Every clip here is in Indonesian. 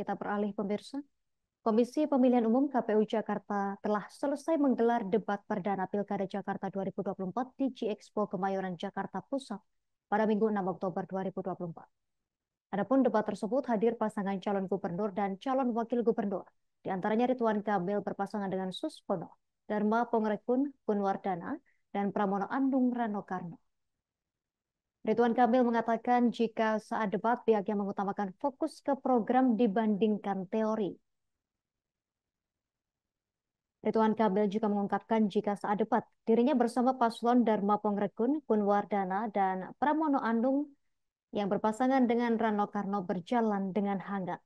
Kita beralih pemirsa. Komisi Pemilihan Umum KPU Jakarta telah selesai menggelar debat perdana Pilkada Jakarta 2024 di G-Expo Kemayoran Jakarta Pusat pada Minggu 6 Oktober 2024. Adapun debat tersebut hadir pasangan calon gubernur dan calon wakil gubernur, di antaranya Ridwan Kamil berpasangan dengan Suspono, Dharma Pongrekun Kunwardana, dan Pramono Andung Rano Karno. Ridwan Kamil mengatakan jika saat debat pihaknya mengutamakan fokus ke program dibandingkan teori. Ridwan Kamil juga mengungkapkan jika saat debat dirinya bersama paslon Dharma Pongrekun, Kunwardana, dan Pramono Andung yang berpasangan dengan Rano Karno berjalan dengan hangat.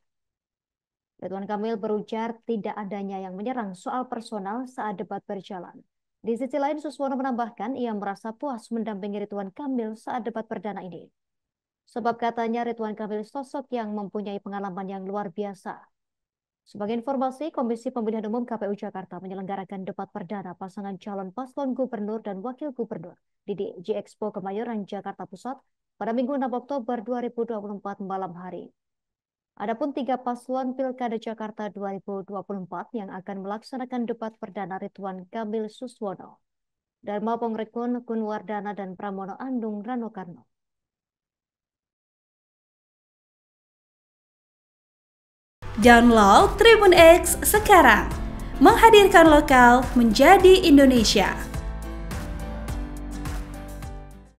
Ridwan Kamil berujar tidak adanya yang menyerang soal personal saat debat berjalan. Di sisi lain, Suswono menambahkan ia merasa puas mendampingi Ridwan Kamil saat debat perdana ini. Sebab katanya Ridwan Kamil sosok yang mempunyai pengalaman yang luar biasa. Sebagai informasi, Komisi Pemilihan Umum KPU Jakarta menyelenggarakan debat perdana pasangan calon paslon gubernur dan wakil gubernur di DJ Expo Kemayoran Jakarta Pusat pada Minggu 6 Oktober 2024 malam hari. Adapun tiga paslon Pilkada Jakarta 2024 yang akan melaksanakan debat perdana Ridwan Kamil Suswono, Dharma Pongrekun Kunwardana dan Pramono Andung Rano Karno. Download Tribun X sekarang, menghadirkan lokal menjadi Indonesia.